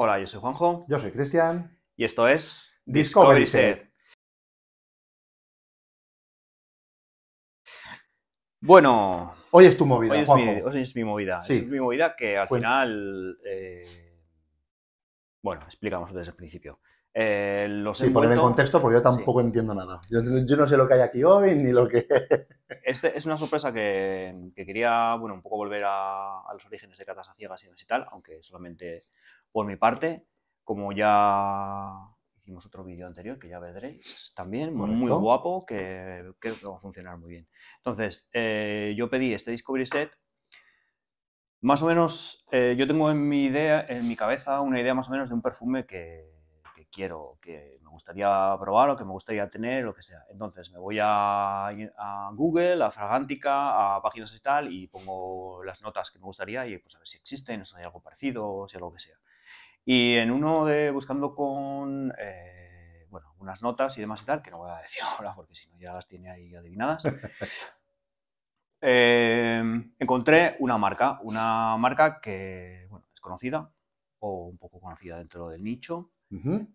Hola, yo soy Juanjo. Yo soy Cristian. Y esto es Discovery, Set. Bueno. Hoy es tu movida. Hoy es, Mi, hoy es mi movida. Es mi movida que al pues- final. Eh, bueno, explicamos desde el principio. Eh, los sí, en contexto porque yo tampoco entiendo nada. Yo, no sé lo que hay aquí hoy ni lo que... Este es una sorpresa que, quería, bueno, un poco volver a, a los orígenes de Catas a Ciegas y tal, aunque solamente por mi parte, como ya hicimos otro vídeo anterior que ya veréis también, muy guapo, que creo que va a funcionar muy bien. Entonces, eh, yo pedí este Discovery Set. Más o menos, eh, yo tengo en mi idea, en mi cabeza, una idea más o menos de un perfume que, quiero, que me gustaría probar o que me gustaría tener, lo que sea. Entonces me voy a, a, Google, a Fragántica, a páginas y tal, y pongo las notas que me gustaría y pues a ver si existen, si hay algo parecido, si algo que sea. Y en uno de buscando con eh, bueno, unas notas y demás y tal, que no voy a decir ahora porque si no ya las tiene ahí adivinadas, em, encontré una marca, una marca que es conocida o un poco conocida dentro del nicho.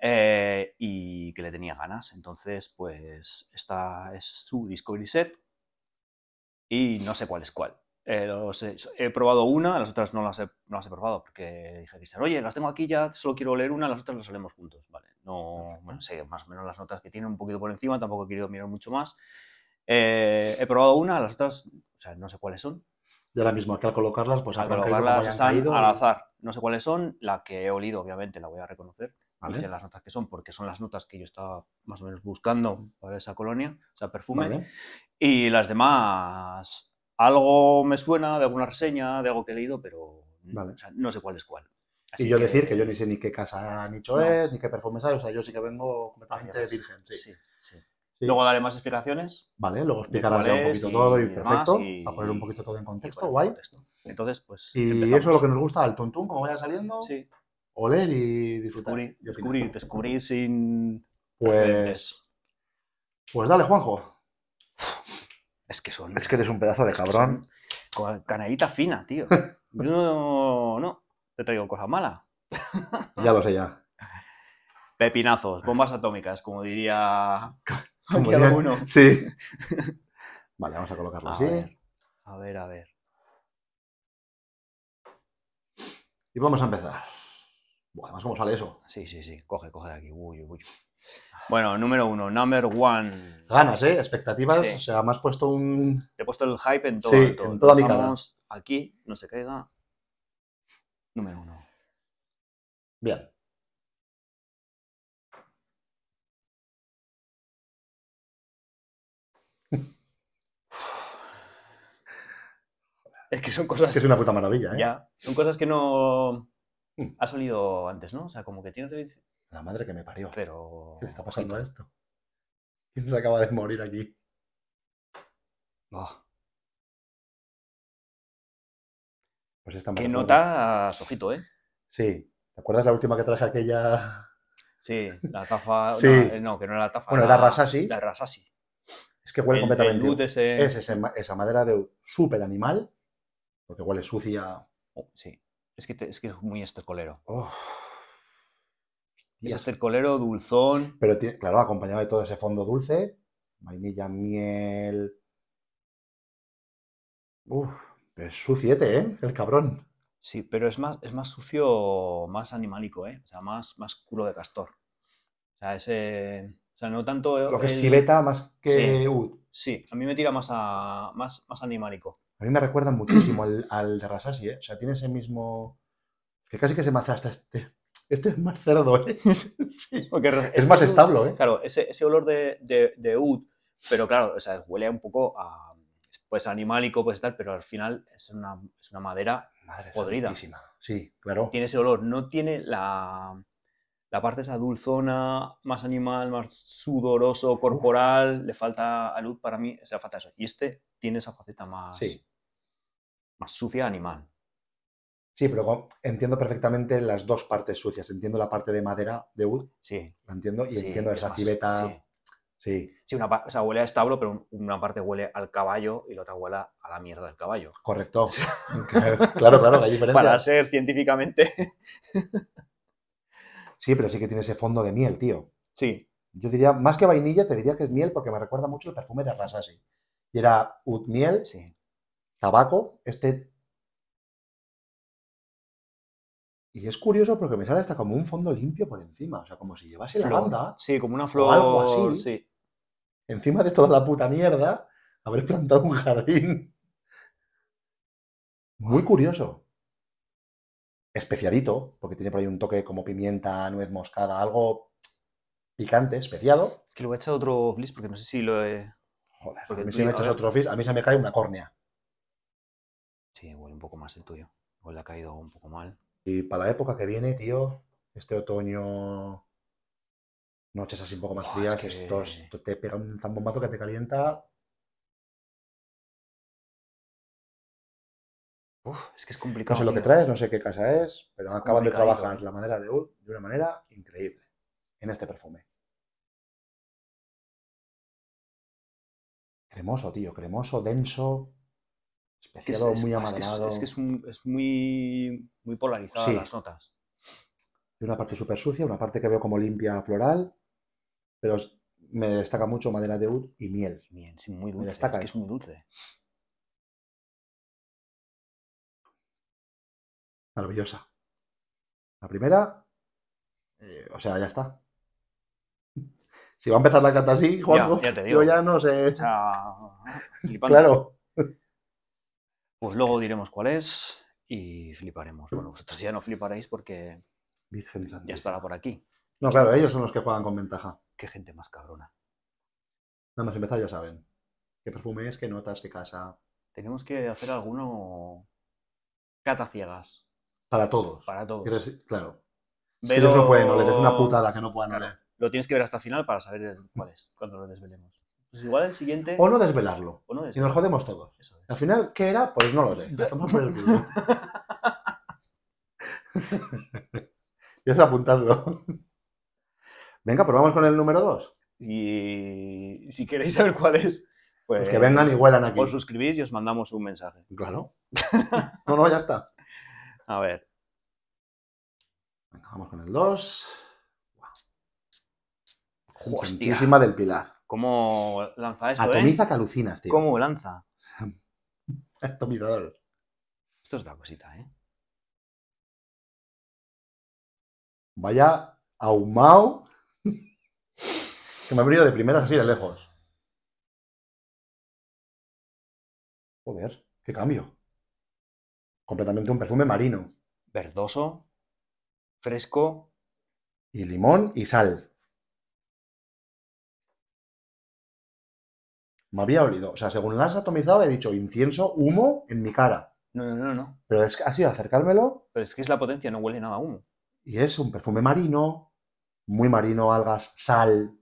Eh, y que le tenía ganas. Entonces, pues esta es su Discovery Set y no sé cuál es cuál. Eh, he, probado una, las otras no las, he, no las he probado porque dije, dicen oye, las tengo aquí ya, solo quiero leer una, las otras las olemos juntos. Vale, no, sé más o menos las notas que tiene un poquito por encima, tampoco he querido mirar mucho más. Eh, he probado una, las otras, no sé cuáles son. Y ahora mismo, que al colocarlas, pues al colocarlas al azar. No sé cuáles son, la que he olido, obviamente, la voy a reconocer. Vale. ver si las notas que son, porque son las notas que yo estaba más o menos buscando para esa colonia, o sea, perfume. Y las demás algo me suena de alguna reseña, de algo que he leído, pero no sé cuál es cuál. y yo decir que yo ni sé ni qué casa nicho es, ni qué perfumes hay, o sea, yo sí que vengo completamente virgen. Sí. Sí, Luego daré más explicaciones. Vale, luego explicarás ya un poquito todo y, perfecto, Para a poner un poquito todo en contexto, guay. Entonces, pues. Y eso es lo que nos gusta, el tuntún, como vaya saliendo. Sí. Oler y disfrutar. Descubrir, descubrir, descubrir sin. Pues. Pues dale, Juanjo. Es que son. Es que eres un pedazo de cabrón cabrón. Canelita fina, tío. Yo no, no. Te traigo cosas malas. ya lo sé, ya. Pepinazos, bombas atómicas, como diría. Como diría... Sí. vale, vamos a colocarlo a así. Ver, a ver, a ver. Y vamos a empezar. Bueno, además, ¿cómo sale eso? Sí, sí, sí. Coge, coge de aquí. Uy, uy, uy. Bueno, número uno, number one. Ganas, ¿eh? Expectativas, o sea, me has puesto un... Te he puesto el hype en todo. en, toda mi cara. aquí, no se caiga. Número uno. Bien. Es que son cosas. Es que es una puta maravilla, ¿eh? Ya. Son cosas que no. Mm. Ha salido antes, ¿no? O sea, como que tiene la madre que me parió. Pero. ¿Qué le está pasando a esto? ¿Quién se acaba de morir aquí? Oh. Pues esta Que nota, a ojito, ¿eh? Sí. ¿Te acuerdas la última que traje aquella? Sí, la tafa. sí. Eh, no, que no era la tafa. Bueno, la, rasa rasasi. La rasasi. Es que huele completamente. esa madera de súper animal, porque huele sucia. Oh, sí. Es que, es que es muy estercolero. Oh. Y ese colero dulzón. Pero claro, acompañado de todo ese fondo dulce, vainilla, miel. Uf, es su ¿eh? El cabrón. Sí, pero es más, es más sucio, más animalico ¿eh? O sea, más, más culo de castor. O sea, ese. O sea, no tanto. Lo que es civeta más que. Sí, a mí me tira más, a, más, más animálico. A mí me recuerda muchísimo al, al de Rasasi, ¿eh? O sea, tiene ese mismo. Que casi que se me hasta este este es más cerdo, ¿eh? sí, es, este más estable, ¿eh? Claro, ese, olor de, de, pero claro, o sea, huele un poco a pues animálico, pues tal, pero al final es una, es una madera Madre podrida. Sí, claro. Tiene ese olor, no tiene la, parte esa dulzona, más animal, más sudoroso, corporal, le falta al luz para mí, o sea, falta eso. Y este tiene esa faceta más, más sucia animal. Sí, pero entiendo perfectamente las dos partes sucias. Entiendo la parte de madera de wood. Sí. La entiendo. Y entiendo esa tibeta... Sí. Sí. una, o sea, huele a establo, pero una parte huele al caballo y la otra huele a la mierda del caballo. Correcto. claro, claro, hay diferencia. Para ser científicamente. sí, pero sí que tiene ese fondo de miel, tío. Sí. Yo diría, más que vainilla, te diría que es miel porque me recuerda mucho el perfume de Rasasi. Y era UD miel, sí. tabaco, este Y es curioso porque me sale hasta como un fondo limpio por encima, o sea, como si llevase la banda. Sí, como una flor. algo así. Encima de toda la puta mierda, haber plantado un jardín. Muy curioso. Especiadito, porque tiene por ahí un toque como pimienta, nuez moscada, algo picante, especiado. Que lo voy a echar otro flis porque no sé si lo he. Joder, porque a mí si me echas otro flis, a mí se me cae una córnea. Sí, huele un poco más el tuyo. le ha caído un poco mal. Y para la época que viene, tío, este otoño, noches así un poco más frías, te pega un zambombazo que te calienta. es que es complicado. No sé lo que traes, no sé qué casa es, pero acaban de trabajar la madera de Oud de una manera increíble en este perfume. Cremoso, tío, cremoso, denso, especiado, muy amaderado. Es que es, muy, muy polarizada las notas. Y una parte súper sucia, una parte que veo como limpia floral, pero me destaca mucho madera de oud y miel. Miel, sí, muy dulce. destaca es, que es muy dulce. Maravillosa. La primera, eh, o sea, ya está. Si va a empezar la cata así, Juanjo, yo ya no sé. claro. Pues luego diremos cuál es y fliparemos. Bueno, vosotros ya no fliparéis porque Virgen ya estará por aquí. No, claro, ellos son los que juegan con ventaja. Qué gente más cabrona. Nada más empezar ya saben. ¿Qué perfume es? ¿Qué notas? ¿Qué casa? Tenemos que hacer alguno cata ciegas. Para todos. Para todos. Claro. Pero... no pueden es una putada que no puedan Lo tienes que ver hasta el final para saber cuál es, cuando lo desvelemos. Pues igual el siguiente. O no desvelarlo. Y nos jodemos todos. Al final, ¿qué era? Pues no lo sé. por el ya se ha apuntado. Venga, probamos pues con el número 2. Y si queréis saber cuál es, pues, pues, que vengan y huelan aquí. Os suscribís y os mandamos un mensaje. Claro. no, no, ya está. A ver. Venga, vamos con el 2. Wow. del Pilar. ¿Cómo lanza esto? Atomiza calucinas, eh? que tío. ¿Cómo lanza? Atomizador. Esto es la cosita, ¿eh? Vaya ahumado. que me ha venido de primeras así de lejos. Joder, qué cambio. Completamente un perfume marino. Verdoso, fresco. Y limón y sal. Me había olido. O sea, según las has atomizado, he dicho incienso, humo en mi cara. No, no, no, no. Pero es que ha sido acercármelo. Pero es que es la potencia, no huele nada a humo. Y es un perfume marino, muy marino, algas, sal,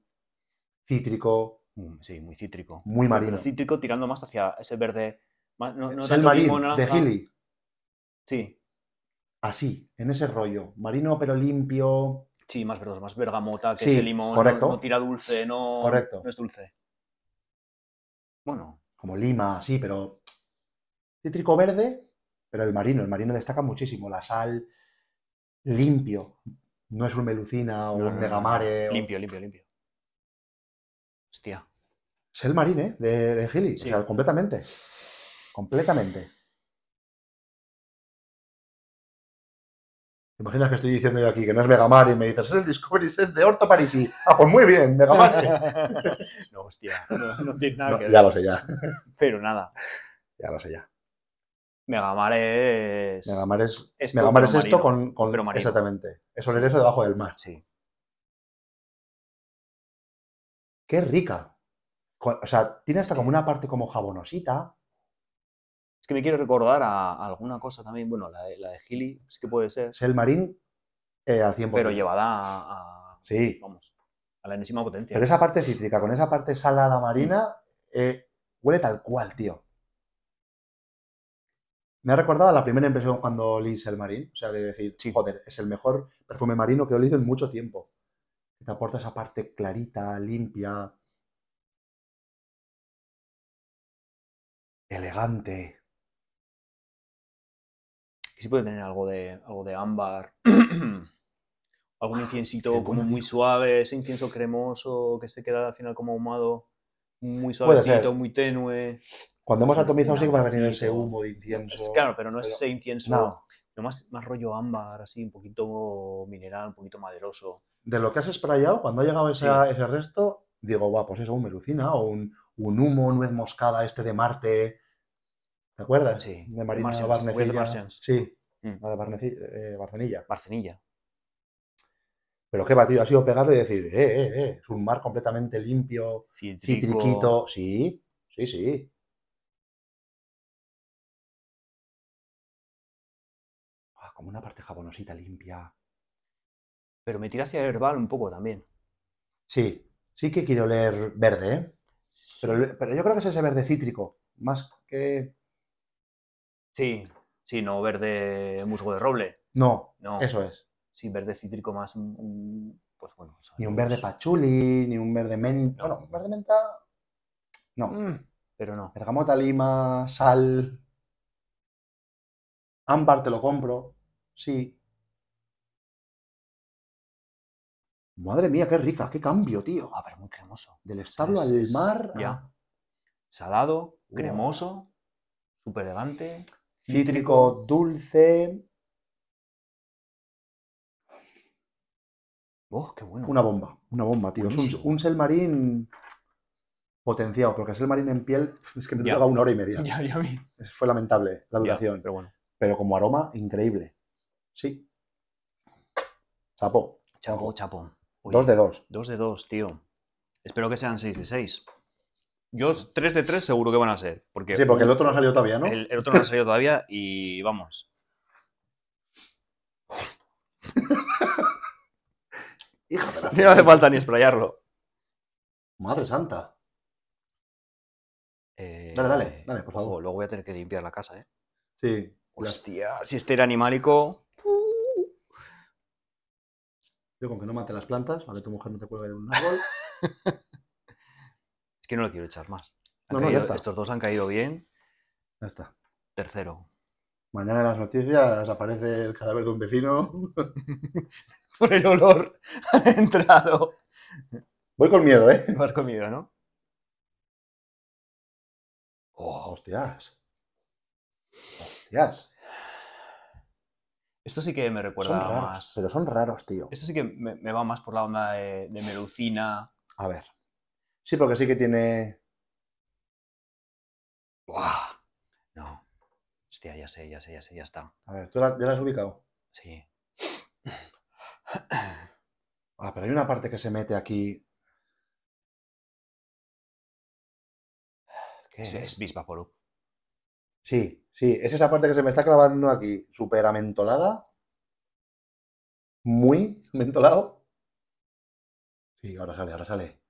cítrico. Mm, sí, muy cítrico. Muy marino. cítrico tirando más hacia ese verde. no, no es de Gili. Sí. Así, en ese rollo. Marino pero limpio. Sí, más verdoso, más bergamota que ese limón. Correcto. No, tira dulce, no, no es dulce. Bueno. Como Lima, sí, pero cítrico verde, pero el marino. El marino destaca muchísimo. La sal limpio. No es un melucina o un megamare. limpio, limpio, limpio. Hostia. Es el marine ¿eh? De, Gili. completamente. Completamente. Imaginas que estoy diciendo yo aquí que no es Megamar y me dices, es el Discovery Set de Orto Parisi. Ah, pues muy bien, Megamar. no, hostia, no, no nada que Ya lo sé, ya. Pero nada. Ya lo sé, ya. Megamar es. Megamar es, esto, con. con Eso exactamente. Es eso debajo del mar. Sí. Qué rica. O sea, tiene hasta como una parte como jabonosita que me quiere recordar a, alguna cosa también. Bueno, la, de, la Gili sí que puede ser. el marín eh, al 100%. Pero llevada a, sí. vamos, a la enésima potencia. Pero esa parte cítrica, con esa parte salada marina, eh, huele tal cual, tío. Me ha recordado a la primera impresión cuando olí el O sea, de decir, joder, es el mejor perfume marino que he olido en mucho tiempo. Te aporta esa parte clarita, limpia, elegante sí puede tener algo de, algo de ámbar, algún ah, inciensito como muy suave, ese incienso cremoso que se queda al final como ahumado, muy suavecito, muy tenue. Cuando hemos atomizado sí que va a venir ese humo de incienso. claro, pero no es ese incienso. No. más, rollo ámbar, así, un poquito mineral, un poquito maderoso. De lo que has sprayado, cuando ha llegado ese, resto, digo, pues eso, un melucina o un, un humo, nuez moscada, este de Marte, ¿Te acuerdas? Sí. De Marina Barnecilla. Sí. Mm. La de eh, Barnecilla, eh, Barcenilla. Barcenilla. Pero qué batido ha sido pegarle y decir, eh, eh, eh, es un mar completamente limpio, cítrico. Sí, sí, sí. Ah, como una parte jabonosita limpia. Pero me tira hacia el herbal un poco también. Sí, sí que quiero leer verde, ¿eh? Pero, pero yo creo que es ese verde cítrico, más que Sí, sí, no verde musgo de roble. No, eso es. Sí, verde cítrico más. Pues bueno. eso Ni un verde pachuli, ni un verde menta. No. Bueno, verde menta. No. Mm, pero no. Bergamota lima, sal. Ámbar te lo compro. Sí. Madre mía, qué rica, qué cambio, tío. Ah, pero muy cremoso. Del establo al mar. ya. Ah. Salado, cremoso, súper elegante cítrico dulce. Oh, qué bueno. Una bomba, una bomba, tío. Es un, un selmarín potenciado, porque selmarín en piel es que me duraba una hora y media. Ya, ya Fue lamentable la duración. pero bueno. Pero como aroma, increíble. Sí. Chapo. Chapo, oh, chapo. dos de dos. Dos de dos, tío. Espero que sean seis de seis. Yo 3 pues de 3 seguro que van a ser. Porque sí, porque el otro no ha salido todavía, ¿no? El, otro no ha salido todavía y vamos. Hija de la no hace falta ni explayarlo. Madre santa. Eh, dale, dale, dale, por favor. Luego, voy a tener que limpiar la casa, ¿eh? Sí. Hostia, si este era animálico. Yo con que no mate las plantas, ¿vale? tu mujer no te cuelgue de un árbol. que no lo quiero echar más. No, ya está. Estos dos han caído bien. Ya está. Tercero. Mañana en las noticias aparece el cadáver de un vecino. Por el olor ha entrado. Voy con miedo, ¿eh? Vas con miedo, ¿no? Oh, hostias. Hostias. Esto sí que me recuerda más. Pero son raros, tío. Esto sí que me, va más por la onda de, de melucina. A ver. Sí, porque sí que tiene. ¡Buah! No. Hostia, ya sé, ya sé, ya sé, ya está. A ver, ¿tú ya la has ubicado? Sí. Ah, pero hay una parte que se mete aquí. ¿Qué es? Es Bisvaporub. Sí, sí, es esa parte que se me está clavando aquí, súper amentolada. Muy mentolado. Sí, ahora sale, ahora sale.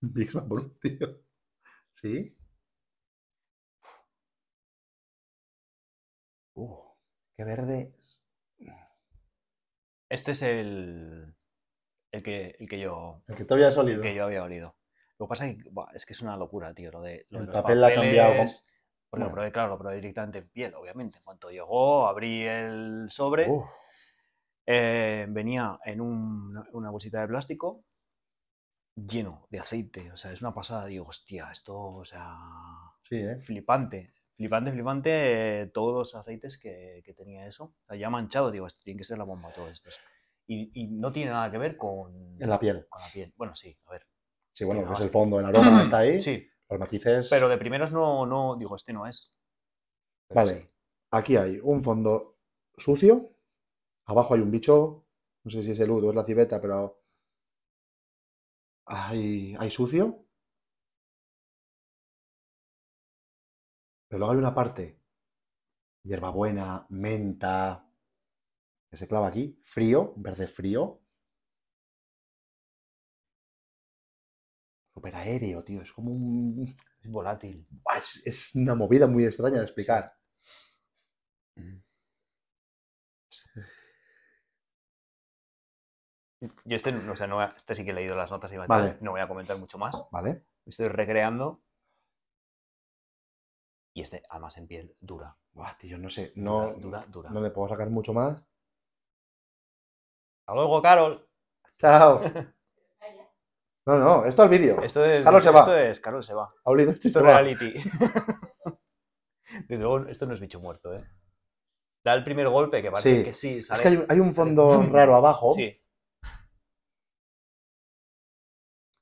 Big Bang, tío. ¿Sí? Uh, qué verde. Este es el, el, que, el que yo. El que te había olido. El que yo había olido. Lo que pasa es que, es, que es una locura, tío. Lo el papel ha cambiado. Bueno, lo probé, claro, lo probé directamente en piel, obviamente. En cuanto llegó, abrí el sobre. Eh, venía en una bolsita de plástico lleno de aceite. O sea, es una pasada. Digo, hostia, esto, o sea, ¿eh? flipante. Flipante, flipante, eh, todos los aceites que, tenía eso. O sea, ya manchado, digo, esto tiene que ser la bomba, todo esto, Y, no tiene nada que ver con. En la piel. Con la piel. Bueno, sí, a ver. Sí, bueno, es el fondo, el aroma está ahí. Los matices. Pero de primeros no, no digo, este no es. vale. Aquí hay un fondo sucio. Abajo hay un bicho. No sé si es el Udo, es la civeta, pero hay, sucio. Pero luego hay una parte, hierbabuena, menta, que se clava aquí, frío, verde frío. Súper aéreo, tío, es como un... volátil. Es, una movida muy extraña de explicar. Mm. Yo este, o sea, este sí que he leído las notas y vale. no voy a comentar mucho más. Vale. Me estoy recreando. Y este, además, en piel dura. Buah, tío, no sé. No, dura, No le puedo sacar mucho más. Hasta luego, Carol. Chao. No, no, esto al vídeo. Esto es. Carol se va. Esto es. Carol se va. Ha olido este esto. reality. Desde luego, esto no es bicho muerto, ¿eh? Da el primer golpe que parece que sí. es que hay, un fondo raro abajo. Sí.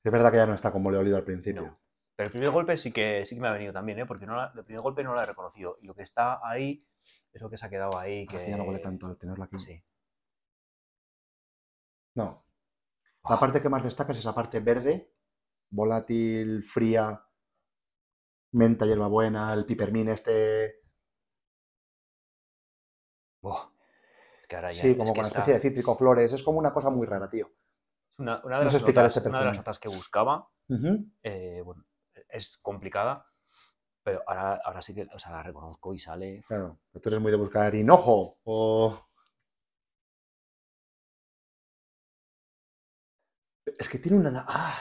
Es verdad que ya no está como le he olido al principio. Pero el primer golpe sí que, sí que me ha venido también, ¿eh? porque el primer golpe no lo he reconocido. Y lo que está ahí es lo que se ha quedado ahí. Ah, ya no huele tanto al tenerla aquí. Sí. No. La parte que más destaca es esa parte verde, volátil, fría, menta, hierbabuena, el pipermín este. sí, eh. como con una especie de cítrico, flores. Es como una cosa muy rara, tío. Este una, de, las notas, que buscaba. Eh, bueno, es complicada, pero ahora, ahora sí que la reconozco y sale. Claro, tú eres muy de buscar hinojo Es que tiene una. ¡Ah!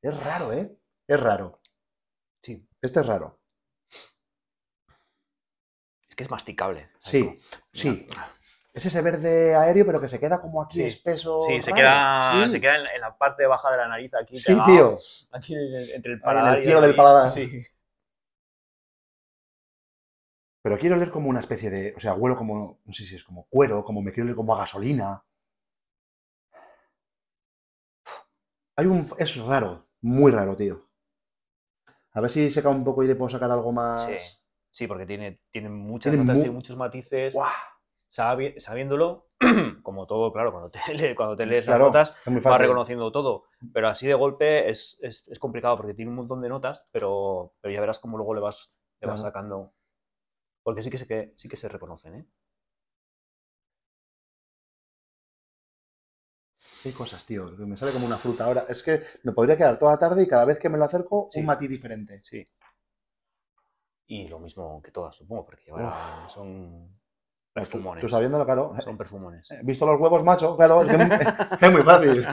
Es raro, ¿eh? Es raro. Sí. Este es raro. Es que es masticable. Sí, sí. Es ese verde aéreo, pero que se queda como aquí espeso. Sí, se queda, Se queda en, la parte baja de la nariz, aquí. Sí, tío. Aquí entre el paladar. En el cielo del paladar. Sí. Pero quiero leer como una especie de. O sea, huelo como. No sé si es como cuero, como me quiero leer como a gasolina. Hay un. Es raro, muy raro, tío. A ver si seca un poco y le puedo sacar algo más. Sí, porque tiene, tiene muchas tiene muchos matices sabiéndolo, como todo, claro, cuando te, cuando lees las notas vas reconociendo todo, pero así de golpe es, complicado porque tiene un montón de notas, pero, pero ya verás cómo luego le vas, le vas sacando. Porque sí que, se, que, sí que se reconocen, ¿eh? Qué cosas, tío. Me sale como una fruta ahora. Es que me podría quedar toda tarde y cada vez que me lo acerco, un matiz diferente. Sí. Y lo mismo que todas, supongo, porque son Perfumones. Tú, tú sabiéndolo, claro. Eh, Son perfumones. Eh, visto los huevos, macho, claro, es, muy fácil.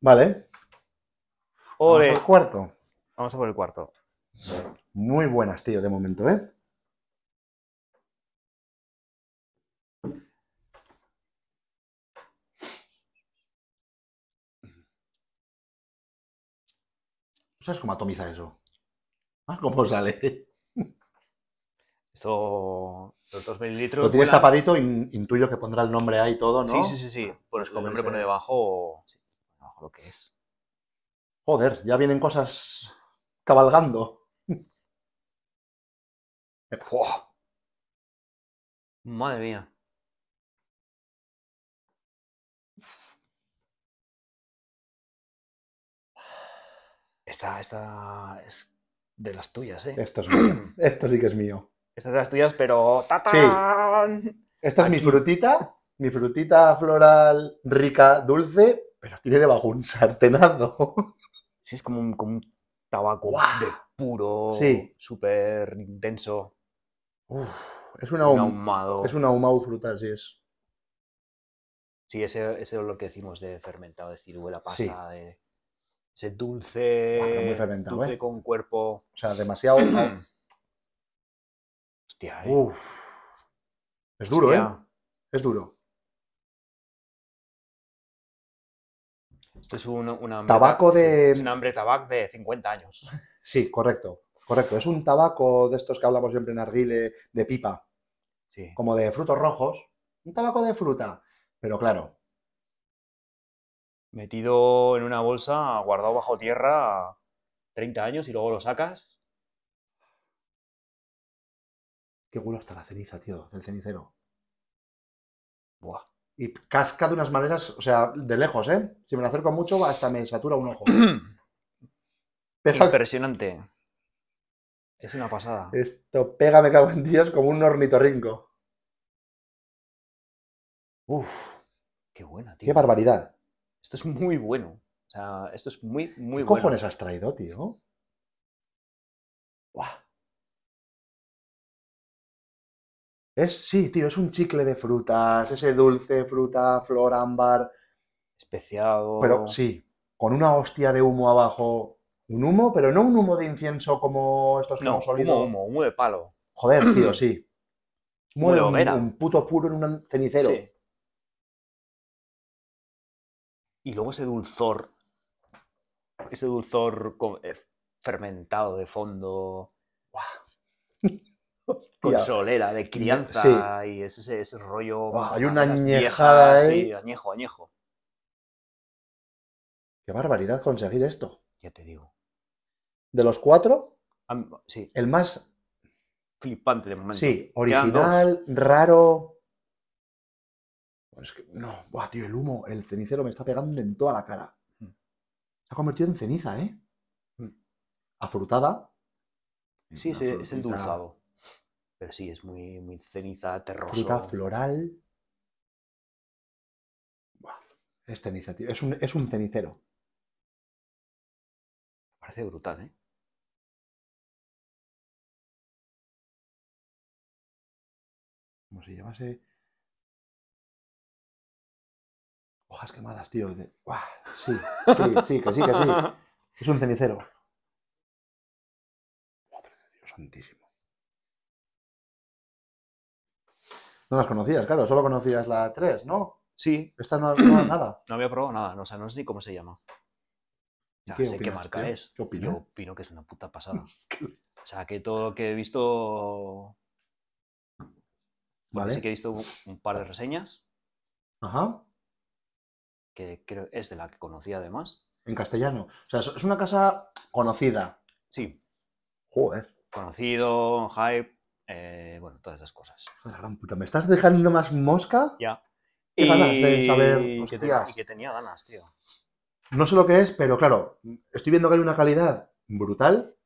Vale. Vamos cuarto. Vamos a por el cuarto. Muy buenas, tío, de momento, ¿eh? sabes cómo atomiza eso? ¿Cómo sale? Esto, los dos mililitros. Lo tienes tapadito, intuyo que pondrá el nombre ahí todo, ¿no? Sí, sí, sí. sí. Ah, bueno, es el nombre pone debajo, sí, lo que es. Joder, ya vienen cosas cabalgando. Madre mía. Esta, esta es de las tuyas, ¿eh? Esto es mío. Esto sí que es mío. Estas las tuyas, pero ¡tatán! Esta es mi frutita, mi frutita floral rica, dulce, pero tiene debajo un sartenado. Sí, es como un, tabaco de puro, súper intenso. es un, ahumado. Es un ahumado frutal, sí es. Sí, ese, es lo que decimos de fermentado, de ciruela pasa, de ese dulce, muy ¿eh? con cuerpo. O sea, demasiado, Eh. Es duro, ¿eh? Es duro. Este es un, tabaco de... un hambre tabac de 50 años. Sí, correcto. Correcto. Es un tabaco de estos que hablamos siempre en Arguile, de pipa. Sí. Como de frutos rojos. Un tabaco de fruta. Pero claro. Metido en una bolsa, guardado bajo tierra 30 años y luego lo sacas ¡Qué huele hasta la ceniza, tío, del cenicero. Buah. Y casca de unas maneras, o sea, de lejos, ¿eh? Si me lo acerco mucho, hasta me satura un ojo. Impresionante. Es una pasada. Esto pega, me cago en Dios, como un ornitorrinco. Uf. Qué buena, tío. Qué barbaridad. Esto es muy bueno. O sea, esto es muy, muy bueno. ¿Qué cojones has traído, tío? Buah. sí, tío, es un chicle de frutas, ese dulce, fruta, flor, ámbar. Especiado. Pero sí, con una hostia de humo abajo. Un humo, pero no un humo de incienso como estos que hemos olido. Humo, humo, humo de palo. Joder, tío, sí. Muy un, puto puro en un cenicero. Sí. Y luego ese dulzor. Ese dulzor eh, fermentado de fondo. ¡Guau! consolera eh, de crianza y ese, ese rollo. hay una añejada añejo, añejo. Qué barbaridad conseguir esto. Ya te digo. De los cuatro, ah, el más flipante de momento. Sí, original, raro. no, tío, el humo, el cenicero me está pegando en toda la cara. Mm. Se ha convertido en ceniza, ¿eh? Mm. Afrutada. Sí, es endulzado. Pero sí, es muy, muy ceniza, terroso. Fruta floral. Es ceniza, tío. Es un, es un cenicero. parece brutal, ¿eh? Como se llevase... Hojas quemadas, tío. sí, sí, sí, que sí, que sí. Es un cenicero. Madre de Dios santísimo. No las conocías, claro, solo conocías la 3, ¿no? Sí. Esta no, probado nada. No había probado nada, no, sé ni cómo se llama. No sé qué marca es. Yo opino que es una puta pasada. O sea, que todo lo que he visto. Vale. Sí que he visto un par de reseñas. Ajá. Que creo es de la que conocía además. En castellano. O sea, es una casa conocida. Sí. Joder. Conocido, hype. Eh, bueno, todas esas cosas. ¿me estás dejando más mosca? Ya. ¿Qué y... saber? Y que, tenía ganas, tío. No sé lo que es, pero claro, estoy viendo que hay una calidad brutal.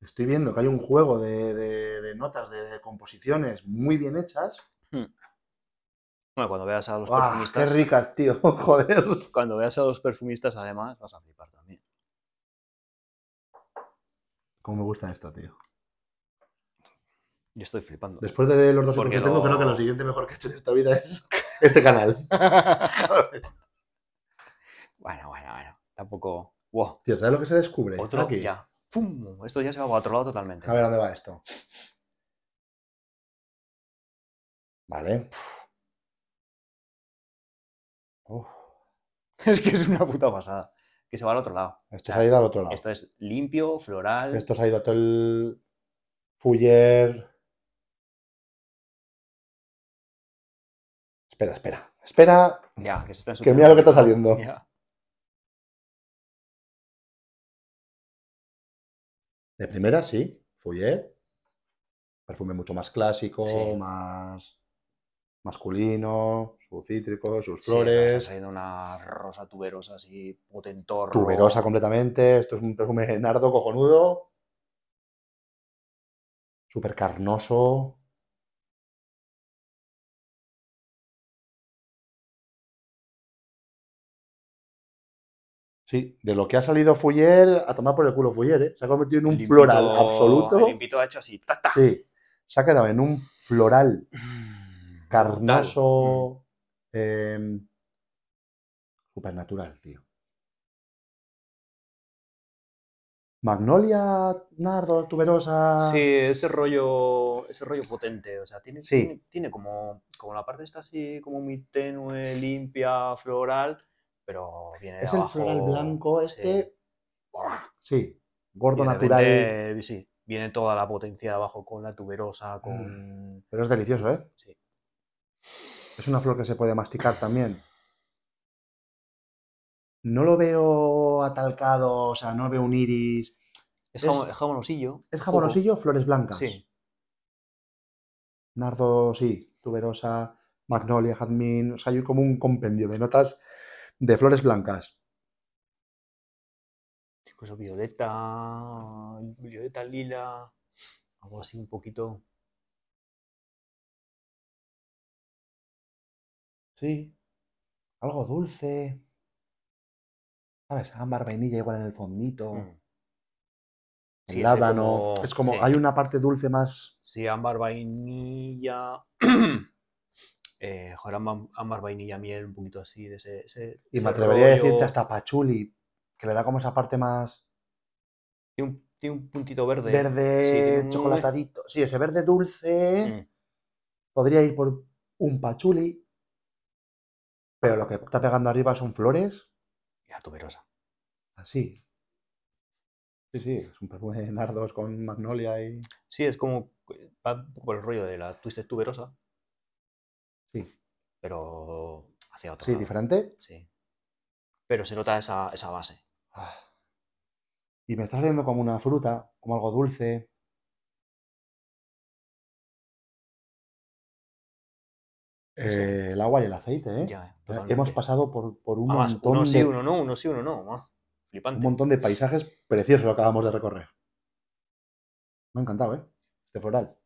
Estoy viendo que hay un juego de, notas, de, composiciones muy bien hechas. Hmm. Bueno, cuando veas a los perfumistas. ¡Qué ricas, tío! Joder. Cuando veas a los perfumistas, además, vas a flipar también. ¿Cómo me gusta esto, tío? Yo estoy flipando. Después de los dos Porque que tengo, creo que lo siguiente mejor que he hecho en esta vida es este canal. bueno, bueno, bueno. Tampoco. Wow. Tío, ¿sabes lo que se descubre? Otro aquí. Ya. Esto ya se va a otro lado totalmente. A ver dónde va esto. Vale. Es que es una puta pasada. Que se va al otro lado. Esto se ha ido al otro lado. Esto es limpio, floral. Esto se ha ido a todo el. Fuller. Espera, espera. que mira lo que está saliendo. De primera, sí. Fuller. Perfume mucho más clásico, más masculino, sus cítricos, sus flores. Ha una rosa tuberosa así potentorro. Tuberosa completamente. Esto es un perfume nardo cojonudo. Súper carnoso. de lo que ha salido Fuller, a tomar por el culo Fuller, ¿eh? Se ha convertido en un floral absoluto. El ha hecho así, se ha quedado en un floral mm, carnoso, em, supernatural, tío. Magnolia, nardo, tuberosa. Sí, ese rollo, ese rollo potente. O sea, tiene, tiene, como, como la parte está así, como muy tenue, limpia, floral pero viene Es el floral blanco este. Sí, sí gordo natural. sí, viene toda la potencia de abajo con la tuberosa, mm. con. pero es delicioso, ¿eh? Sí. Es una flor que se puede masticar también. No lo veo atalcado, o sea, no veo un iris. Es, es jabonosillo. Es jabonosillo, flores blancas. Sí. Nardo, sí, tuberosa, magnolia, jazmín. O sea, hay como un compendio de notas de flores blancas. Pues violeta, violeta, lila, algo así un poquito. Sí, algo dulce. ¿Sabes? Ámbar, vainilla igual en el fondito. Mm. el Es como hay una parte dulce más. Sí, ámbar, vainilla. eh, más vainilla, miel, un poquito así de ese... y me atrevería a decirte hasta pachuli, que le da como esa parte más... Tiene un, puntito verde. Verde sí, chocolatadito. Sí, ese verde dulce. Mm. Podría ir por un pachuli, pero lo que está pegando arriba son flores. Y la tuberosa. Así. Sí, sí, es un perfume de nardos con magnolia y... Sí, es como... va por el rollo de la twisted tuberosa Sí. Pero hacia otro. Sí, diferente. Sí. Pero se nota esa, base. Ah. Y me está saliendo como una fruta, como algo dulce. Eh, el agua y el aceite, ¿eh? eh, eh hemos pasado por, por un ah, montón de... uno no, Un montón de paisajes preciosos lo acabamos de recorrer. Me ha encantado, ¿eh? Este floral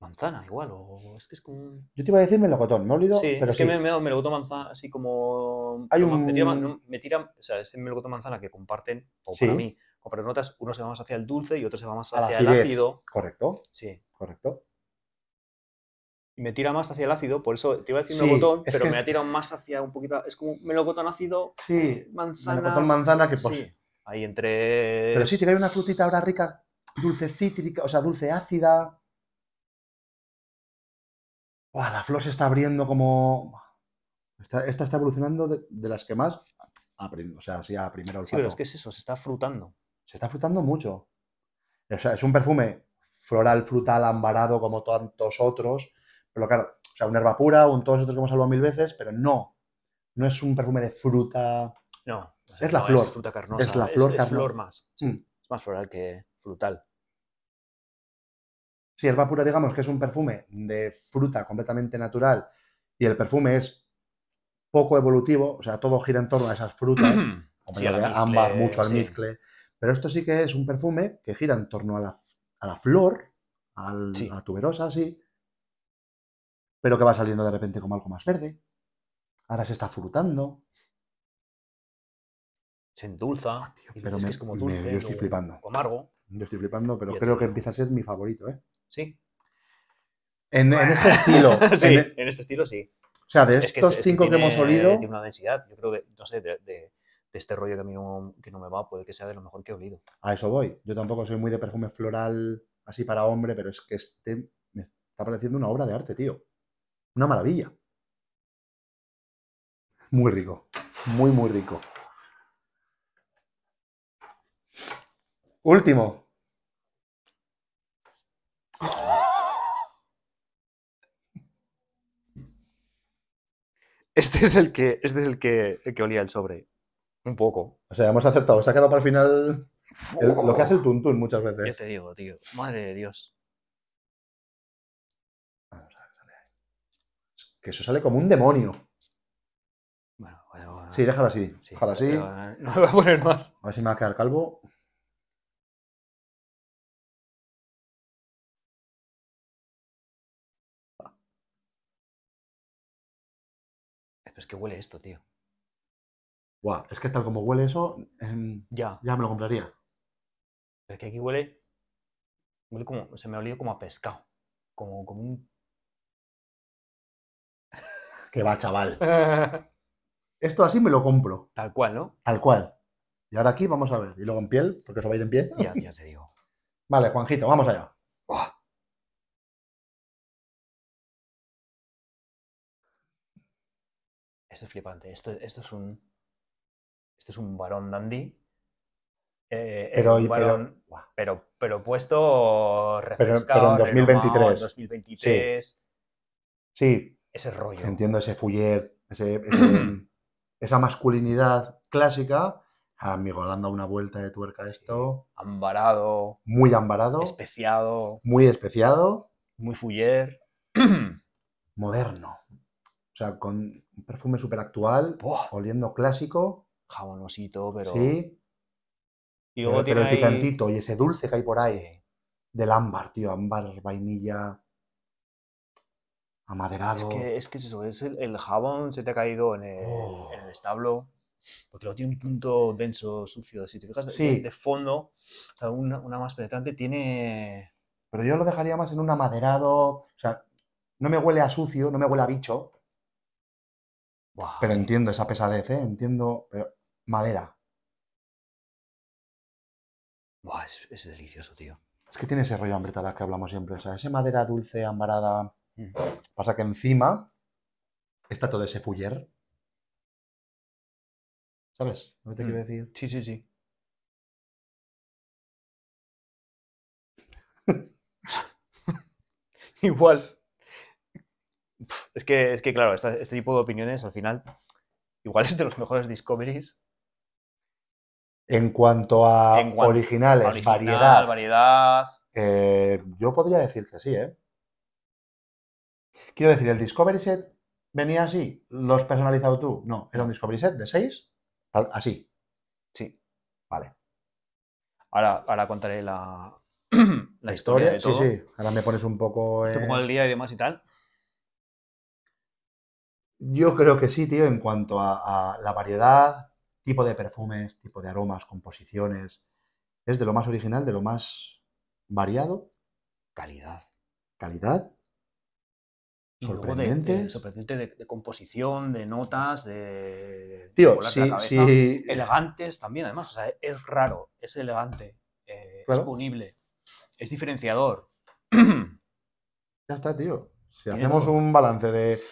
manzana igual, o es que es como Yo te iba a decir melocotón, me he Sí, pero es que me, me, melocotón manzana, así como... Hay un... Me tiran, tira, o sea, ese melocotón manzana que comparten, o para mí, comparten notas, uno se va más hacia el dulce y otro se va más hacia el ácido. Correcto. Sí. Correcto. Y me tira más hacia el ácido, por eso te iba a decir melocotón, pero me ha tirado más hacia un poquito... Es como melocotón ácido, sí, manzana... Melocotón manzana que... Pues... Sí, ahí entre... Pero sí, si hay una frutita ahora rica, dulce cítrica, o sea, dulce ácida la flor se está abriendo como... Esta, está evolucionando de, las que más o sea, así a primero olfato. Sí, pero es que es eso, se está frutando. Se está frutando mucho. O sea, es un perfume floral, frutal, ambarado, como tantos otros, pero claro, o sea, una herba pura, un todos nosotros que hemos hablado mil veces, pero no, no es un perfume de fruta... No. es la flor. Es fruta carnosa. Es la flor, más. Mm. Es más floral que frutal. Si el digamos que es un perfume de fruta completamente natural y el perfume es poco evolutivo, o sea, todo gira en torno a esas frutas, como de ámbar, mucho almizcle, pero esto sí que es un perfume que gira en torno a la, flor, a tuberosa, sí, pero que va saliendo de repente como algo más verde, ahora se está frutando. Se endulza, ah, pero es como dulce, yo estoy flipando. amargo. Yo estoy flipando, pero creo que empieza a ser mi favorito, ¿eh? sí. En, este estilo. sí, e- en, este estilo sí. O sea, de estos cinco que, hemos olido. una densidad, yo creo, que, no sé, de, este rollo que a mí no, que no me va, puede que sea de lo mejor que he olido. A eso voy. Yo tampoco soy muy de perfume floral así para hombre, pero es que este me está pareciendo una obra de arte, tío. Una maravilla. Muy rico. Muy, muy rico. Último. Este es el que, este es el que, que olía el sobre. Un poco. O sea, hemos acertado. Se ha quedado para el final lo que hace el tuntún muchas veces. Yo te digo, tío. Madre de Dios. Vamos a Es que eso sale como un demonio. Bueno, Sí, déjalo así. déjalo así. no me voy a poner más. A ver si me va a quedar calvo. pero es que huele esto, tío. Guau, es que tal como huele eso, em, ya. ya me lo compraría. Pero es que aquí huele, huele como, se me ha olido como a pescado, como, como un... que va, chaval. Esto así me lo compro. Tal cual, ¿no? Tal cual. Y ahora aquí vamos a ver. Y luego en piel, porque eso va a ir en piel. Ya, ya te digo. Vale, Juanjito, vamos allá. Esto es flipante. Esto, es un. Esto es un varón dandy. Eh, pero, pero, pero, puesto en 2023. 2023 sí. Ese rollo. Entiendo ese fuller, esa masculinidad clásica. Amigo, dando una vuelta de tuerca a esto. Ambarado. Muy ambarado. Especiado. Muy especiado. Muy fuller. moderno. O sea, con un perfume súper actual, oliendo clásico. Jabonosito, pero. Sí. pero, el picantito y ese dulce que hay por ahí. Del ámbar, tío, ámbar, vainilla. Amaderado. Es que es, que eso, el, jabón se te ha caído oh. en el, establo. Porque luego tiene un punto denso, sucio. Si te fijas, de, fondo, una, una más penetrante tiene. Pero yo lo dejaría más en un amaderado. O sea, no me huele a sucio, no me huele a bicho pero eh. entiendo esa pesadez, ¿eh? Entiendo. Pero madera. Wow, es, delicioso, tío. Es que tiene ese rollo ambritadas que hablamos siempre. O sea, esa madera dulce, ambarada. Mm. Pasa que encima está todo ese fuller. ¿Sabes lo que te quiero mm. decir? Sí, sí, sí. Igual. Es que, es que claro, este tipo de opiniones al final igual es de los mejores discoveries. En cuanto a originales, variedad. variedad. Eh, yo podría decir que sí, ¿eh? Quiero decir, el Discovery Set venía así, los has personalizado tú. No, era un Discovery Set de 6, así. Sí. Vale. Ahora, ahora contaré la, historia, Sí, sí. Ahora me pones un poco. Te pongo el día y demás y tal. Yo creo que sí, tío, en cuanto a, la variedad, tipo de perfumes, tipo de aromas, composiciones. Es de lo más original, de lo más variado. Calidad. Calidad. sorprendente. sorprendente de, composición, de notas, de. Tío, sí, Elegantes también, además. es raro, es elegante, eh, es punible, es diferenciador. ya está, tío. Si hacemos un balance de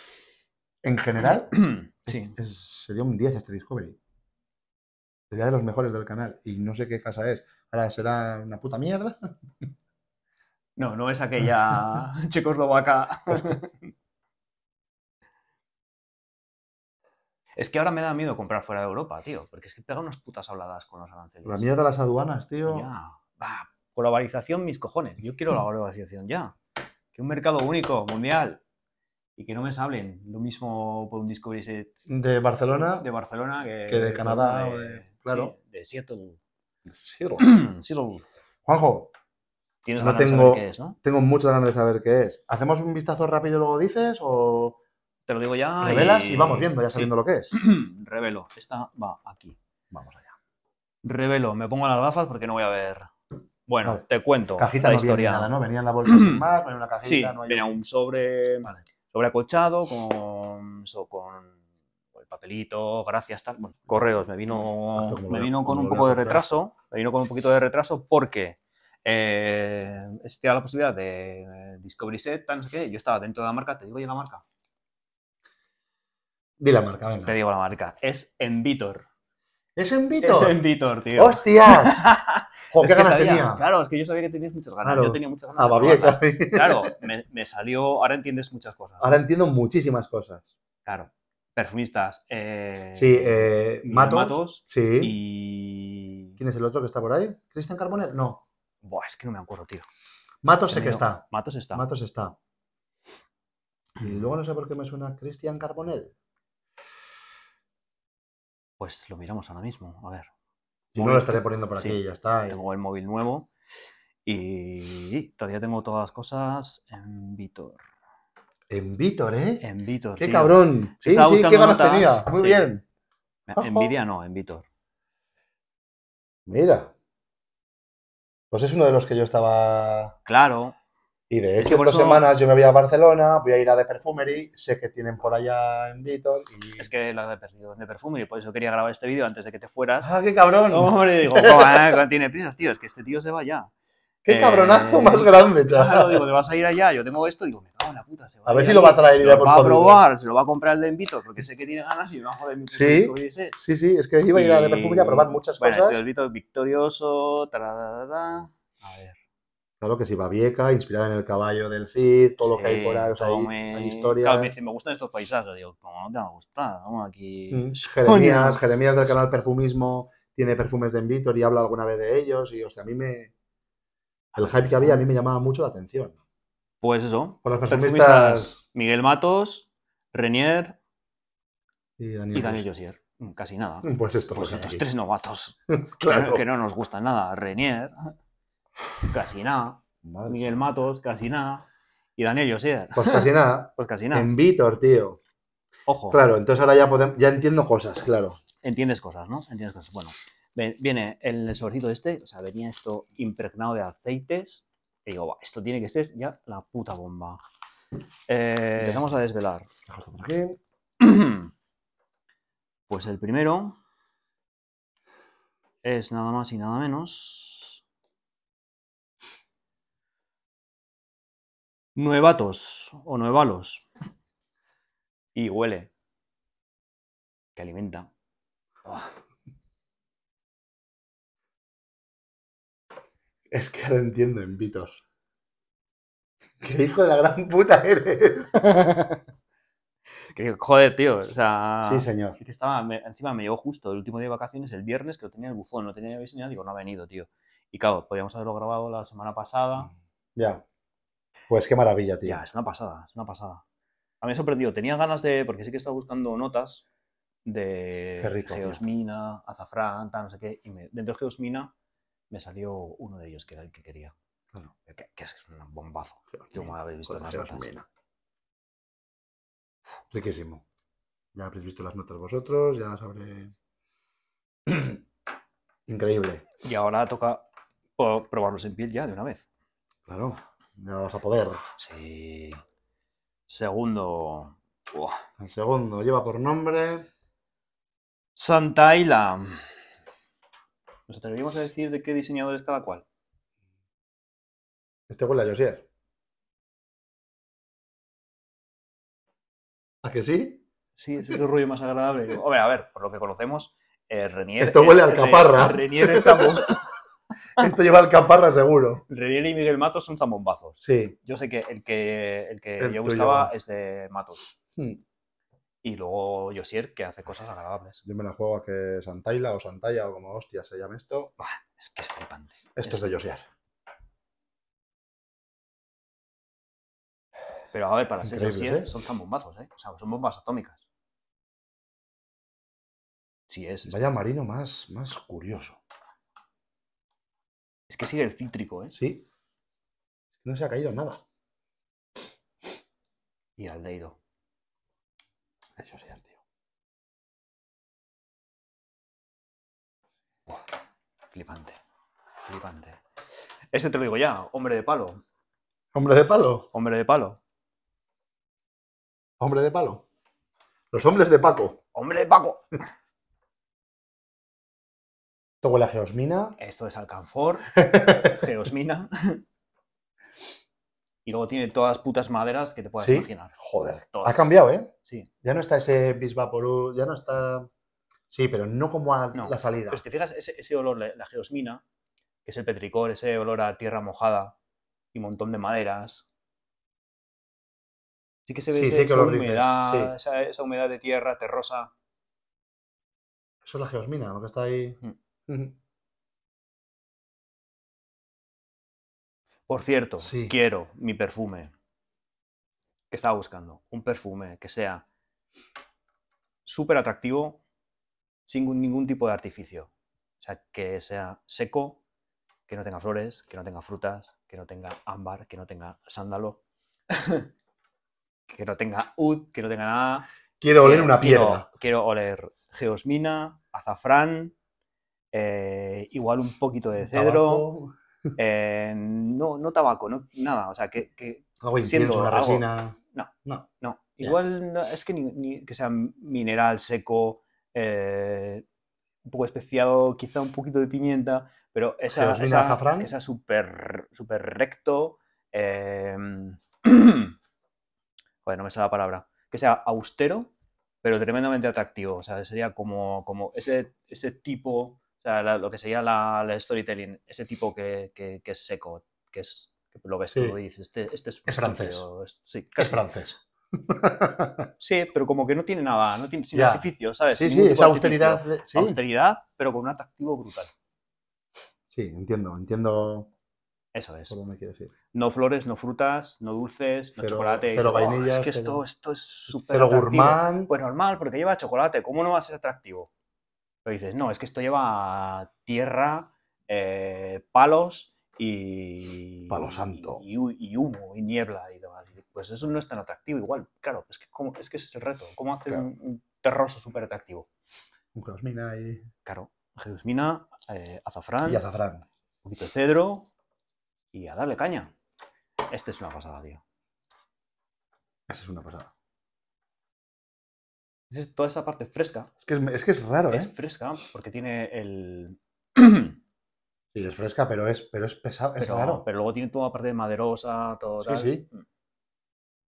en general, sería un 10 este Discovery. Sería de los mejores del canal. Y no sé qué casa es. Ahora será una puta mierda. No, no es aquella checoslovaca. es que ahora me da miedo comprar fuera de Europa, tío. Porque es que pega unas putas habladas con los aranceles. La mierda de las aduanas, tío. globalización, mis cojones. Yo quiero la globalización ya. Que un mercado único, mundial y que no me hablen lo mismo por un Discovery Set de Barcelona, de Barcelona que, de, Canadá, claro, de Seattle. Seattle. Juanjo, ¿Tienes no tengo, es, ¿no? tengo muchas ganas de saber qué es. ¿Hacemos un vistazo rápido y luego dices o te lo digo ya? Revelas y, vamos viendo, ya sabiendo lo que es. Revelo, esta va aquí. Vamos allá. Revelo, me pongo las gafas porque no voy a ver bueno, te cuento. Cajita la historia. ¿no? Venía en la bolsa más, una cajita. no hay... venía un sobre. Vale lo acolchado con, con el papelito, gracias, tal. Bueno, correos, me vino, me vino con un poco de retraso, me vino con un poquito de retraso porque eh, existía la posibilidad de eh, Discovery Set, no sé qué. Yo estaba dentro de la marca, te digo ya la marca. Di la marca, venga. Te digo la marca. Es Envitor. ¿Es Envitor? Es Envitor, tío. ¡Hostias! ganas tenía? Claro, es que yo sabía que tenías muchas ganas. Yo tenía muchas ganas. Ah, Claro, me, salió. Ahora entiendes muchas cosas. Ahora entiendo muchísimas cosas. Claro. Perfumistas. Eh, sí, eh, Matos. sí. ¿Quién es el otro que está por ahí? ¿Cristian Carbonell? No. Buah, es que no me acuerdo, tío. Matos sé que está. Matos está. Matos está. Y luego no sé por qué me suena Cristian Carbonell. Pues lo miramos ahora mismo, a ver. Si no, lo estaré poniendo por aquí, ya está. Tengo el móvil nuevo y todavía tengo todas las cosas en Vitor. En Vitor, ¿eh? En Vitor. ¡Qué cabrón! Sí, sí, qué ganas tenía. Muy bien. Envidia no, en Vitor. Mira. Pues es uno de los que yo estaba. Claro. Y de hecho, por semanas yo me voy a Barcelona, voy a ir a The Perfumery, sé que tienen por allá en Beatles y... Es que la he perdido de Perfumery, por eso quería grabar este vídeo antes de que te fueras. ¡Ah, qué cabrón! No, Hombre, digo, "Eh, tiene prisas, tío? Es que este tío se va ya. ¡Qué eh, cabronazo más grande, chaval! Claro, digo, te vas a ir allá, yo tengo esto, digo, me cago en la puta, se va A ver si lo va a traer ya por favor. Lo va a probar, se lo va a comprar el de Invito, porque sé que tiene ganas y me va a joder mucho. Sí, sí, sí, es que iba a ir a The Perfumery a probar muchas cosas. Bueno, este es Vito victorioso, -da. A ver... Claro que si Babieca, inspirada en el caballo del Cid, todo lo que hay por ahí, o sea, hay, historias. historia. me gustan estos paisajes, digo, ¿cómo no te va a gustar? Vamos aquí. Mm, Jeremías, Jeremías del canal Perfumismo tiene perfumes de Envitor y habla alguna vez de ellos, y hostia, a mí me. El hype que había a mí me llamaba mucho la atención. Pues eso. Por los perfumistas. Miguel Matos, Renier y Daniel, Josier. Mm, casi nada. Mm, pues pues estos, pues tres novatos. claro. Que no nos gustan nada. Renier casi nada. Miguel Matos, casi nada. Y Daniel José. Pues casi nada. pues casi nada. En Vitor, tío. Ojo. Claro, entonces ahora ya, ya entiendo cosas, claro. Entiendes cosas, ¿no? Entiendes cosas. Bueno, viene el sobrecito este, o sea, venía esto impregnado de aceites. Y digo, esto tiene que ser ya la puta bomba. empezamos eh, a desvelar. Pues el primero es nada más y nada menos nuevatos o nuevalos. Y huele. Que alimenta. Es que ahora entiendo, Vitos. ¡Qué hijo de la gran puta eres! joder, tío. Sí, señor. estaba, encima me llegó justo el último día de vacaciones, el viernes, que lo tenía el bufón, no tenía ni Digo, no ha venido, tío. Y claro, podíamos haberlo grabado la semana pasada. Ya. Pues qué maravilla, tío. Ya, es una pasada, es una pasada. A mí me sorprendió. Tenía ganas de, porque sí que estaba buscando notas de geosmina, Azafranta, azafrán, no sé qué. Y dentro de geosmina me salió uno de ellos, que era el que quería. Claro. Que, es un bombazo. Yo me habéis visto geosmina. Riquísimo. Ya habréis visto las notas vosotros, ya las habré... Increíble. Y ahora toca probarlos en piel ya de una vez. Claro. No vas a poder. Sí. Segundo. El segundo lleva por nombre. Santa Isla. ¿Nos atreveríamos a decir de qué diseñador estaba cuál. Este huele a Josier. ¿A que sí? Sí, es el rollo más agradable. Hombre, a ver, por lo que conocemos, eh, Renier. Esto huele a al caparra. Renier está Esto lleva al Caparra seguro. Renier y Miguel Matos son zambombazos. Sí. Yo sé que el que, el que yo gustaba es de Matos. Hmm. Y luego Josier, que hace cosas agradables. Yo me la juego a que Santaila o Santaya o como hostia se llame esto. es que es flipante. Esto es, de Josier. Pero a ver, para ser Josier ¿eh? son zambombazos, ¿eh? O sea, son bombas atómicas. Sí, es. Vaya marino más, más curioso. Es que sigue el cítrico, ¿eh? Sí. No se ha caído nada. Y al leído. Eso sea el tío. Uf, flipante. Flipante. Este te lo digo ya, hombre de palo. ¿Hombre de palo? Hombre de palo. Hombre de palo. Los hombres de Paco. Hombre de Paco. Esto huele a geosmina. Esto es alcanfor, geosmina. Y luego tiene todas las putas maderas que te puedas imaginar. Joder. Ha cambiado, ¿eh? Sí. Ya no está ese bisvaporú, ya no está. Sí, pero no como a la salida. pues si te fijas, ese, olor, la, geosmina, que es el petricor, ese olor a tierra mojada y montón de maderas. Sí que se ve esa, humedad, esa, humedad de tierra terrosa. Eso es la geosmina, lo que está ahí. Mm. Por cierto, quiero mi perfume que estaba buscando. Un perfume que sea súper atractivo, sin ningún tipo de artificio. O sea, que sea seco, que no tenga flores, que no tenga frutas, que no tenga ámbar, que no tenga sándalo, que no tenga ud, que no tenga nada. Quiero oler eh, una piedra. Quiero, oler geosmina, azafrán, eh, igual un poquito de cedro. Eh, no, tabaco, no, nada. O sea, que. que una resina. No, no. Igual es que, que sea mineral seco, eh, un poco especiado, quizá un poquito de pimienta, pero esa, sea, esa, super, recto. bueno, no me sale la palabra. Que sea austero, pero tremendamente atractivo. O sea, sería como, como ese, ese tipo lo que sería la, storytelling, ese tipo que, es seco, que es lo ves sí. y dices, este, este es, francés. Es, sí, es francés. Sí, pero como que no tiene nada, no tiene sin artificio, ¿sabes? Sí, sí, esa austeridad. Austeridad, pero con un atractivo brutal. Sí, entiendo, entiendo. Eso es. No flores, no frutas, no dulces, no chocolate. pero vainilla. Oh, es que esto, esto es súper. gourmand. Pues normal, porque lleva chocolate. ¿Cómo no va a ser atractivo? Pero dices, no, es que esto lleva tierra, eh, palos y. Palo santo. Y, humo, y niebla y demás. Pues eso no es tan atractivo, igual. Claro, es que, es que ese es el reto. ¿Cómo hacer un, terroso súper atractivo? Un geosmina y. Claro, geosmina, eh, azafrán. Y azafrán. Un poquito de cedro y a darle caña. Esta es una pasada, tío. Esta es una pasada toda esa parte fresca. Es que es, raro, ¿eh? Es fresca porque tiene el. sí, es fresca, pero es, pero es pesado, pero, raro. Pero luego tiene toda la parte maderosa, todo sí, tal. Sí, mm.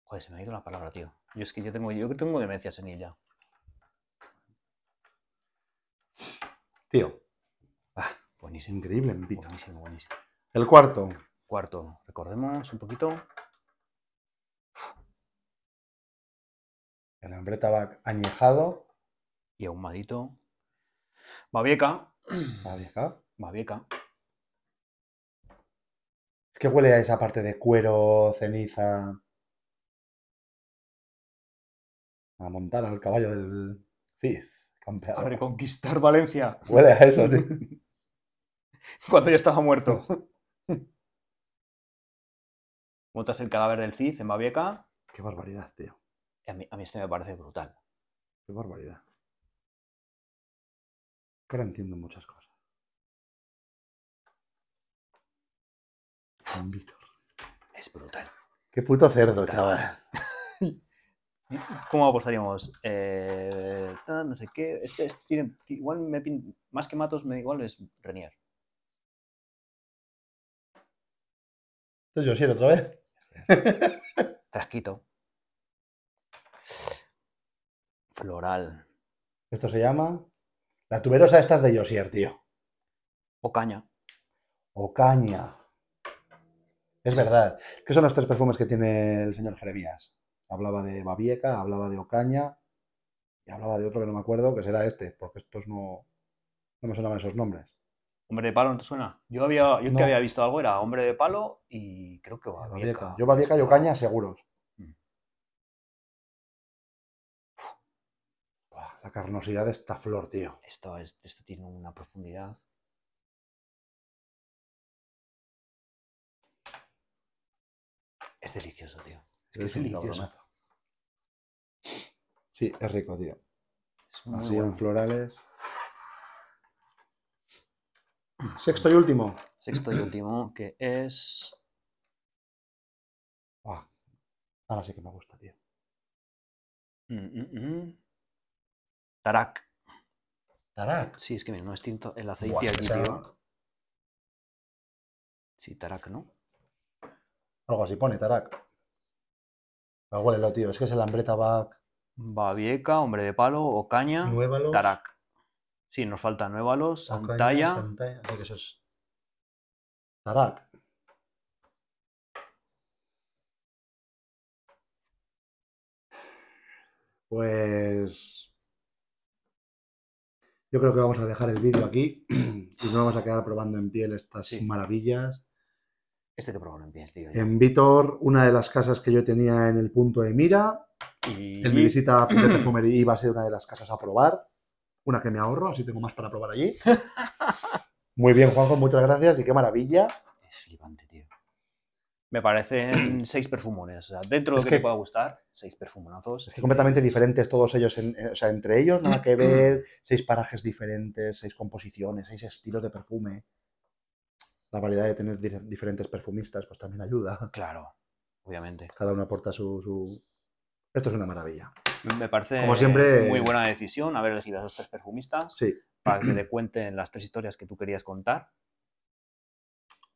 Joder, se me ha ido la palabra, tío. Yo es que yo tengo, yo tengo demencia en ya. Tío. Ah, buenísimo. Increíble, Buenísimo, buenísimo. El cuarto. Cuarto. Recordemos un poquito. El hombre estaba añejado. Y ahumadito. Babieca. Babieca. Babieca. Es que huele a esa parte de cuero, ceniza. A montar al caballo del Cid, campeador. A reconquistar Valencia. Huele a eso, tío. Cuando ya estaba muerto. Montas el cadáver del Cid en Babieca. Qué barbaridad, tío. A mí, este me parece brutal. Qué barbaridad. ahora entiendo muchas cosas. Juan Víctor. Es brutal. Qué puto cerdo, chaval. ¿Cómo apostaríamos? Eh, no sé qué. Este, tiene, igual más que Matos, me igual es Renier. Entonces yo sí, otra vez. Trasquito. Floral. Esto se llama. La tuberosa esta es de Josier, tío. Ocaña. Ocaña. Es verdad. ¿Qué son los tres perfumes que tiene el señor Jeremías? Hablaba de Babieca, hablaba de Ocaña y hablaba de otro que no me acuerdo, que será este, porque estos no, no me sonaban esos nombres. Hombre de palo no te suena. Yo había, yo que había visto algo, era hombre de palo y creo que Babieca. Yo Babieca y Ocaña seguros. La carnosidad de esta flor, tío. Esto, esto tiene una profundidad. Es delicioso, tío. Es, delicioso. Sí, es rico, tío. Así en florales. Sexto y último. Sexto y último, que es. Ah, ahora sí que me gusta, tío. Mm, mm, mm. Tarak. Tarak. Sí, es que mira, no es tinto el aceite allí, Sí, Tarak, ¿no? Algo así pone, Tarak. lo tío. Es que es el hambre tabac. Babieca, hombre de palo, o Nuevalos. Tarak. Sí, nos falta Nuevalos, Santalla. Santaya. que eso es. Tarak. Pues. Yo creo que vamos a dejar el vídeo aquí y nos vamos a quedar probando en piel estas maravillas. Este que probaron en piel, tío. En Vitor, una de las casas que yo tenía en el punto de mira. En mi visita a Perfumería iba a ser una de las casas a probar. Una que me ahorro, así tengo más para probar allí. Muy bien, Juanjo, muchas gracias y qué maravilla. Es flipante me parecen seis perfumones. dentro de lo que, te pueda gustar, seis perfumonazos. Es que completamente diferentes todos ellos, eh, o sea, entre ellos nada que ver, seis parajes diferentes, seis composiciones, seis estilos de perfume. La variedad de tener diferentes perfumistas pues también ayuda. Claro, obviamente. Cada uno aporta su... Esto es una maravilla. Me parece Como siempre... muy buena decisión haber elegido a esos tres perfumistas para que te cuenten las tres historias que tú querías contar.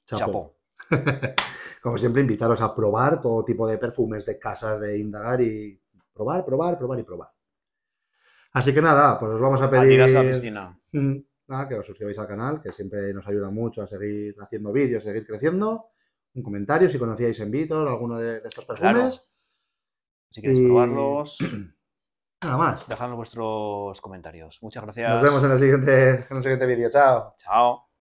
Chapo. Como siempre, invitaros a probar todo tipo de perfumes, de casas, de indagar y probar, probar, probar y probar. Así que nada, pues os vamos a pedir... Mm, que os suscribáis al canal, que siempre nos ayuda mucho a seguir haciendo vídeos, seguir creciendo. Un comentario si conocíais en Vitor alguno de, estos perfumes. Si queréis probarlos... Nada más. Dejadnos vuestros comentarios. Muchas gracias. Nos vemos en el siguiente, en el siguiente vídeo. Chao. Chao.